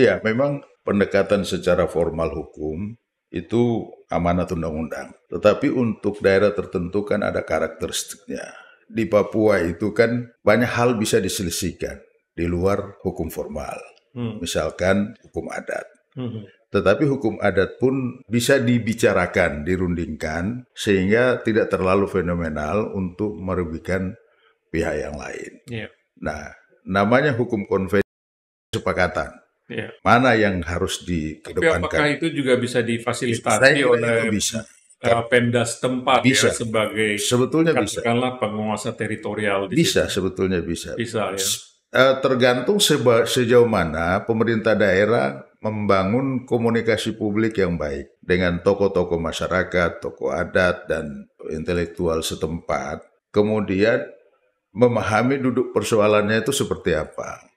Iya, memang pendekatan secara formal hukum itu amanat undang-undang. Tetapi untuk daerah tertentu kan ada karakteristiknya. Di Papua itu kan banyak hal bisa diselisihkan di luar hukum formal. Hmm. Misalkan hukum adat. Hmm. Tetapi hukum adat pun bisa dibicarakan, dirundingkan sehingga tidak terlalu fenomenal untuk merugikan pihak yang lain. Yeah. Nah, namanya hukum konvensi kesepakatan. Ya. Mana yang harus dikedepankan? Tapi apakah itu juga bisa difasilitasi Saya oleh bisa. Eh, Pemda setempat ya, bisa. ya sebagai sebetulnya bisa. penguasa teritorial di bisa situ. sebetulnya bisa bisa ya eh, tergantung seba, sejauh mana pemerintah daerah membangun komunikasi publik yang baik dengan tokoh-tokoh masyarakat, tokoh adat dan intelektual setempat kemudian memahami duduk persoalannya itu seperti apa